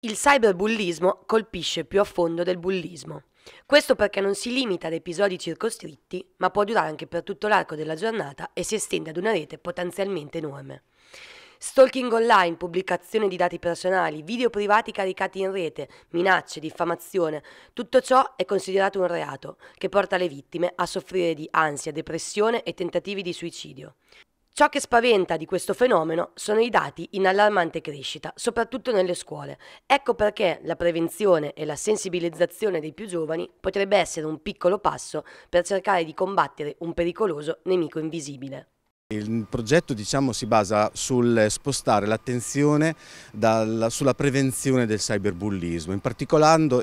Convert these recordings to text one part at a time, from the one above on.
Il cyberbullismo colpisce più a fondo del bullismo. Questo perché non si limita ad episodi circoscritti, ma può durare anche per tutto l'arco della giornata e si estende ad una rete potenzialmente enorme. Stalking online, pubblicazione di dati personali, video privati caricati in rete, minacce, diffamazione, tutto ciò è considerato un reato che porta le vittime a soffrire di ansia, depressione e tentativi di suicidio. Ciò che spaventa di questo fenomeno sono i dati in allarmante crescita, soprattutto nelle scuole. Ecco perché la prevenzione e la sensibilizzazione dei più giovani potrebbe essere un piccolo passo per cercare di combattere un pericoloso nemico invisibile. Il progetto diciamo, si basa sul spostare l'attenzione sulla prevenzione del cyberbullismo, in,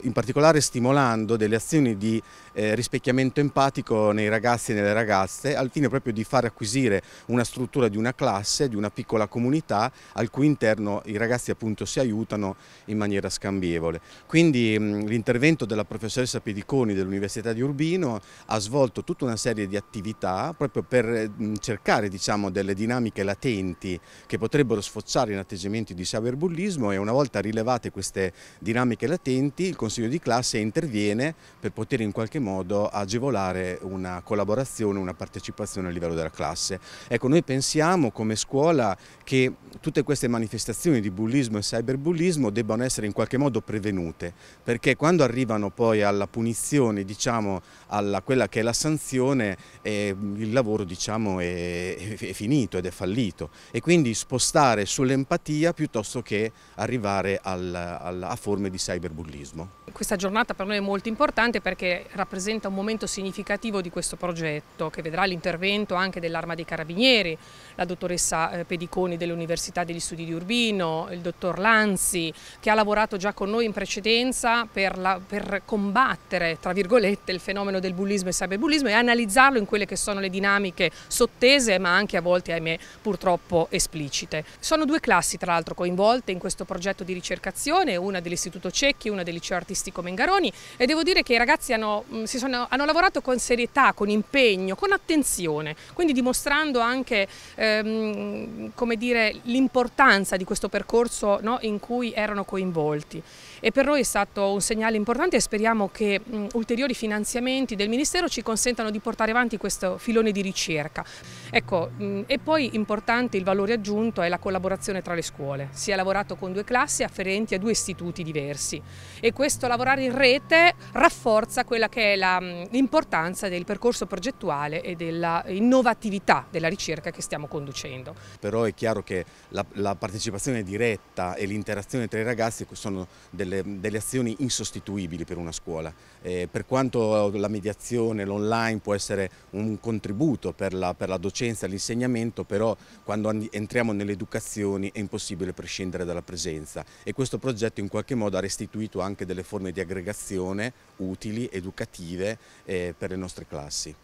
in, particolare stimolando delle azioni di eh, rispecchiamento empatico nei ragazzi e nelle ragazze, al fine proprio di far acquisire una struttura di una classe, di una piccola comunità, al cui interno i ragazzi appunto si aiutano in maniera scambievole. Quindi mm, l'intervento della professoressa Pediconi dell'Università di Urbino ha svolto tutta una serie di attività proprio per mh, mm, cercare di diciamo, delle dinamiche latenti che potrebbero sfociare in atteggiamenti di cyberbullismo e una volta rilevate queste dinamiche latenti il consiglio di classe interviene per poter in qualche modo agevolare una collaborazione, una partecipazione a livello della classe. Ecco, noi pensiamo come scuola che tutte queste manifestazioni di bullismo e cyberbullismo debbano essere in qualche modo prevenute, perché quando arrivano poi alla punizione, diciamo, alla quella che è la sanzione, eh, il lavoro diciamo, è, è finito ed è fallito e quindi spostare sull'empatia piuttosto che arrivare al, al, a forme di cyberbullismo. Questa giornata per noi è molto importante perché rappresenta un momento significativo di questo progetto che vedrà l'intervento anche dell'Arma dei Carabinieri, la dottoressa eh, Pediconi dell'Università degli Studi di Urbino, il dottor Lanzi che ha lavorato già con noi in precedenza per, la, per combattere tra virgolette il fenomeno del bullismo e cyberbullismo e analizzarlo in quelle che sono le dinamiche sottese ma anche a volte, ahimè, purtroppo esplicite. Sono due classi, tra l'altro, coinvolte in questo progetto di ricercazione, una dell'Istituto Cecchi, una del Liceo Artistico Mengaroni e devo dire che i ragazzi hanno, mm, sono, hanno lavorato con serietà, con impegno, con attenzione, quindi dimostrando anche ehm, l'importanza di questo percorso no, in cui erano coinvolti. E per noi è stato un segnale importante e speriamo che mh, mm, ulteriori finanziamenti del Ministero ci consentano di portare avanti questo filone di ricerca. Ecco, Mm, e poi importante il valore aggiunto è la collaborazione tra le scuole. Si è lavorato con due classi afferenti a due istituti diversi e questo lavorare in rete rafforza quella che è mm, l'importanza del percorso progettuale e dell'innovatività della ricerca che stiamo conducendo. Però è chiaro che la, la partecipazione diretta e l'interazione tra i ragazzi sono delle, delle, azioni insostituibili per una scuola. Eh, per quanto la mediazione, l'online può essere un contributo per la, per la docenza, dell'insegnamento, però quando entriamo nelle educazioni è impossibile prescindere dalla presenza e questo progetto in qualche modo ha restituito anche delle forme di aggregazione utili, educative eh, per le nostre classi.